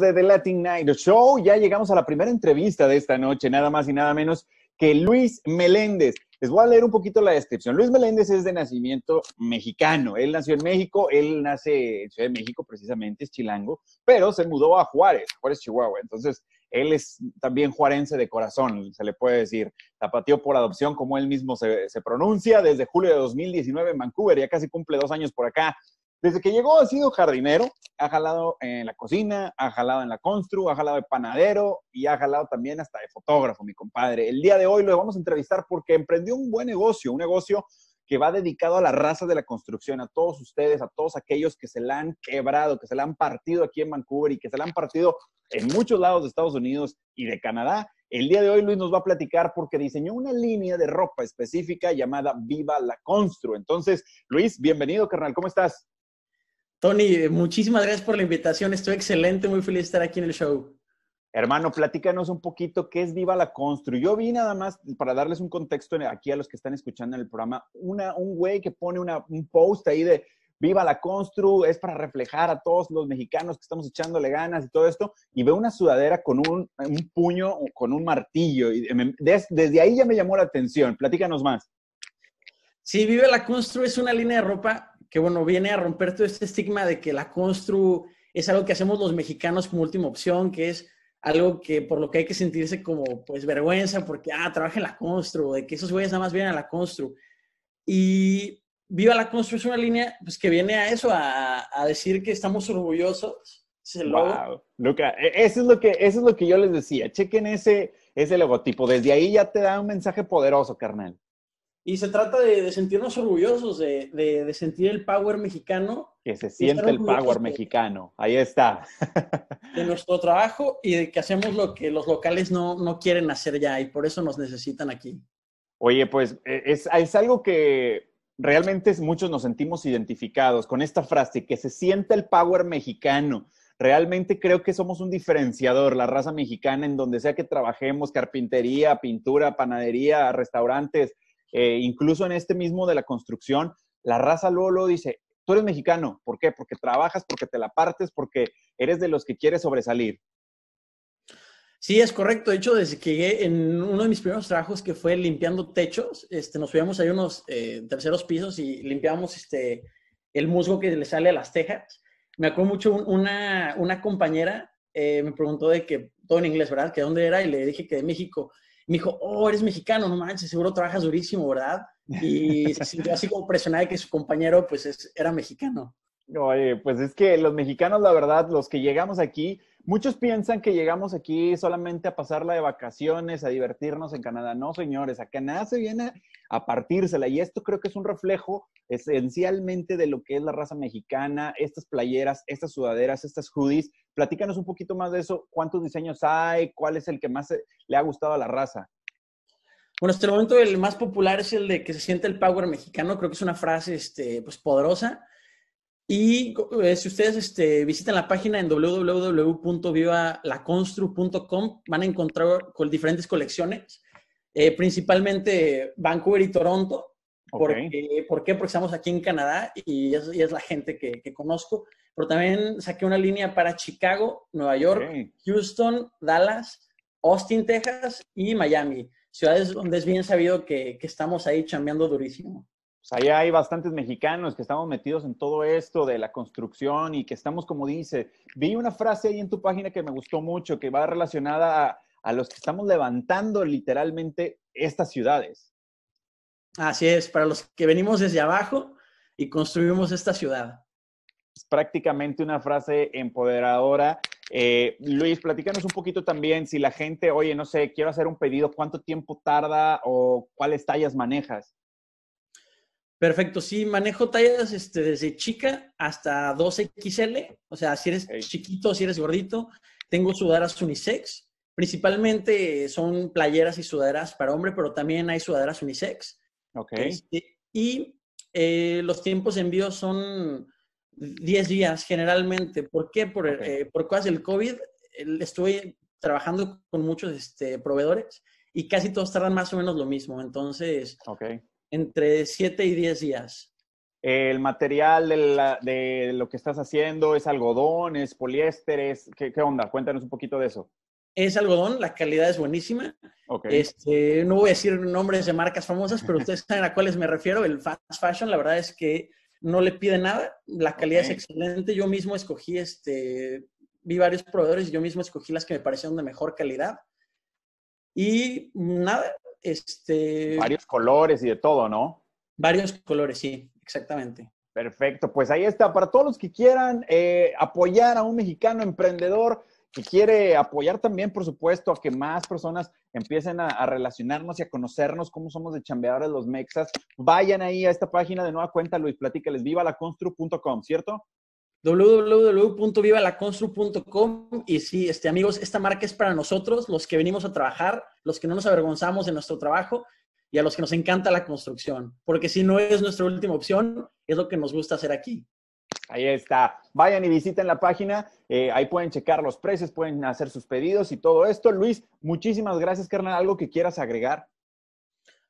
de The Latin Night Show, ya llegamos a la primera entrevista de esta noche, nada más y nada menos que Luis Meléndez. Les voy a leer un poquito la descripción. Luis Meléndez es de nacimiento mexicano. Él nació en México, él nace en Ciudad de México precisamente, es chilango, pero se mudó a Juárez, Juárez, Chihuahua. Entonces, él es también juarense de corazón, se le puede decir. Tapateó por adopción, como él mismo se, se pronuncia, desde julio de 2019 en Vancouver, ya casi cumple dos años por acá desde que llegó ha sido jardinero, ha jalado en la cocina, ha jalado en la constru, ha jalado de panadero y ha jalado también hasta de fotógrafo, mi compadre. El día de hoy lo vamos a entrevistar porque emprendió un buen negocio, un negocio que va dedicado a la raza de la construcción, a todos ustedes, a todos aquellos que se la han quebrado, que se la han partido aquí en Vancouver y que se la han partido en muchos lados de Estados Unidos y de Canadá. El día de hoy Luis nos va a platicar porque diseñó una línea de ropa específica llamada Viva la Constru. Entonces, Luis, bienvenido, carnal, ¿cómo estás? Tony, muchísimas gracias por la invitación. Estoy excelente, muy feliz de estar aquí en el show. Hermano, platícanos un poquito qué es Viva la Constru. Yo vi nada más, para darles un contexto aquí a los que están escuchando en el programa, una, un güey que pone una, un post ahí de Viva la Constru, es para reflejar a todos los mexicanos que estamos echándole ganas y todo esto, y ve una sudadera con un, puño, con un martillo, y desde ahí ya me llamó la atención. Platícanos más. Sí, Viva la Constru es una línea de ropa que bueno, viene a romper todo este estigma de que la constru es algo que hacemos los mexicanos como última opción, que es algo que por lo que hay que sentirse como pues vergüenza porque, ah, trabaja en la constru, de que esos güeyes nada más vienen a la constru. Y Viva la Constru es una línea pues, que viene a eso, a, decir que estamos orgullosos. Ese wow, Luca, eso es, lo que, eso es lo que yo les decía. Chequen ese, ese logotipo. Desde ahí ya te da un mensaje poderoso, carnal. Y se trata de, sentirnos orgullosos, de, de, sentir el power mexicano. Que se siente el power mexicano, ahí está. De nuestro trabajo y de que hacemos lo que los locales no, no quieren hacer ya y por eso nos necesitan aquí. Oye, pues e, es, es algo que realmente muchos nos sentimos identificados con esta frase, que se siente el power mexicano. Realmente creo que somos un diferenciador, la raza mexicana, en donde sea que trabajemos, carpintería, pintura, panadería, restaurantes, eh, incluso en este mismo de la construcción, la raza luego, dice, tú eres mexicano, ¿por qué? Porque trabajas, porque te la partes, porque eres de los que quieres sobresalir. Sí, es correcto. De hecho, desde que llegué en uno de mis primeros trabajos que fue limpiando techos, este, nos subíamos ahí unos eh, terceros pisos y limpiábamos este, el musgo que le sale a las tejas. Me acuerdo mucho una, una, compañera eh, me preguntó de que, todo en inglés, ¿verdad? Que dónde era y le dije que de México me dijo, oh, eres mexicano, no manches, seguro trabajas durísimo, ¿verdad? Y se sintió así como presionada de que su compañero, pues, era mexicano. Oye, pues es que los mexicanos, la verdad, los que llegamos aquí, muchos piensan que llegamos aquí solamente a pasarla de vacaciones, a divertirnos en Canadá. No, señores, a Canadá se viene a partírsela. Y esto creo que es un reflejo esencialmente de lo que es la raza mexicana, estas playeras, estas sudaderas, estas hoodies. Platícanos un poquito más de eso. ¿Cuántos diseños hay? ¿Cuál es el que más le ha gustado a la raza? Bueno, hasta el momento el más popular es el de que se siente el power mexicano. Creo que es una frase este, pues, poderosa y eh, si ustedes este, visitan la página en www.vivalaconstru.com, van a encontrar con diferentes colecciones, eh, principalmente Vancouver y Toronto. Porque, ¿Por qué? Porque estamos aquí en Canadá y es, la gente que, conozco. Pero también saqué una línea para Chicago, Nueva York, Houston, Dallas, Austin, Texas y Miami. Ciudades donde es bien sabido que, que estamos ahí chambeando durísimo. Pues, ahí hay bastantes mexicanos que estamos metidos en todo esto de la construcción y que estamos, como dice, vi una frase ahí en tu página que me gustó mucho, que va relacionada a, los que estamos levantando literalmente estas ciudades. Así es, para los que venimos desde abajo y construimos esta ciudad. Es prácticamente una frase empoderadora. Eh, Luis, platícanos un poquito también si la gente, oye, no sé, quiero hacer un pedido, ¿cuánto tiempo tarda o cuáles tallas manejas? Perfecto, sí, manejo tallas este, desde chica hasta 12 xl o sea, si eres chiquito, si eres gordito, tengo sudaderas unisex, principalmente son playeras y sudaderas para hombre, pero también hay sudaderas unisex. Ok. Este, y eh, los tiempos de envío son 10 días generalmente. ¿Por qué? Por, eh, cosas del COVID, estuve trabajando con muchos este, proveedores y casi todos tardan más o menos lo mismo. Entonces, ok entre 7 y 10 días. El material de, lo que estás haciendo es algodón, es poliéster, es, ¿qué, onda? Cuéntanos un poquito de eso. Es algodón, la calidad es buenísima. Este, no voy a decir nombres de marcas famosas, pero ustedes saben a cuáles me refiero. El fast fashion, la verdad es que no le pide nada, la calidad es excelente. Yo mismo escogí, este, vi varios proveedores y yo mismo escogí las que me parecieron de mejor calidad. Y nada, este... Varios colores y de todo, ¿no? Varios colores, sí, exactamente. Perfecto, pues ahí está. Para todos los que quieran eh, apoyar a un mexicano emprendedor, que quiere apoyar también, por supuesto, a que más personas empiecen a, relacionarnos y a conocernos cómo somos de chambeadores los mexas, vayan ahí a esta página de nueva cuenta, Luis, platícales, viva la constru.com, ¿cierto? www.vivalaconstru.com y si este, amigos, esta marca es para nosotros, los que venimos a trabajar, los que no nos avergonzamos de nuestro trabajo y a los que nos encanta la construcción, porque si no es nuestra última opción, es lo que nos gusta hacer aquí. Ahí está. Vayan y visiten la página. Eh, ahí pueden checar los precios, pueden hacer sus pedidos y todo esto. Luis, muchísimas gracias, carnal. ¿Algo que quieras agregar?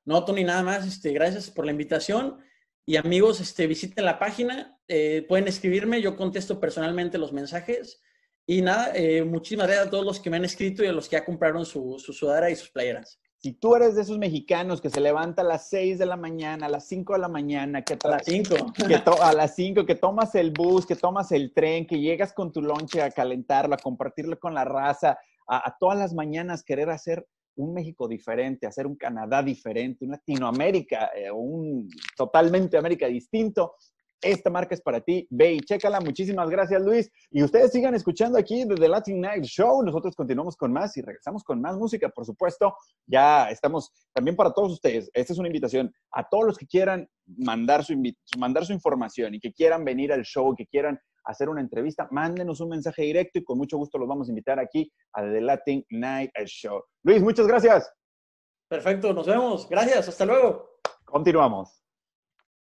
No, Tony, nada más. Este, gracias por la invitación. Y amigos, este, visiten la página, eh, pueden escribirme, yo contesto personalmente los mensajes. Y nada, eh, muchísimas gracias a todos los que me han escrito y a los que ya compraron su, su y sus playeras. Si tú eres de esos mexicanos que se levanta a las 6 de la mañana, a las 5 de la mañana, que a las 5, que tomas el bus, que tomas el tren, que llegas con tu lonche a calentarlo, a compartirlo con la raza, a todas las mañanas querer hacer un México diferente, hacer un Canadá diferente, un Latinoamérica, eh, un totalmente América distinto. Esta marca es para ti, ve y chécala. Muchísimas gracias, Luis. Y ustedes sigan escuchando aquí desde Latin Night Show. Nosotros continuamos con más y regresamos con más música, por supuesto. Ya estamos también para todos ustedes. Esta es una invitación a todos los que quieran mandar su, mandar su información y que quieran venir al show, que quieran hacer una entrevista, mándenos un mensaje directo y con mucho gusto los vamos a invitar aquí a The Latin Night Show. Luis, muchas gracias. Perfecto, nos vemos. Gracias, hasta luego. Continuamos.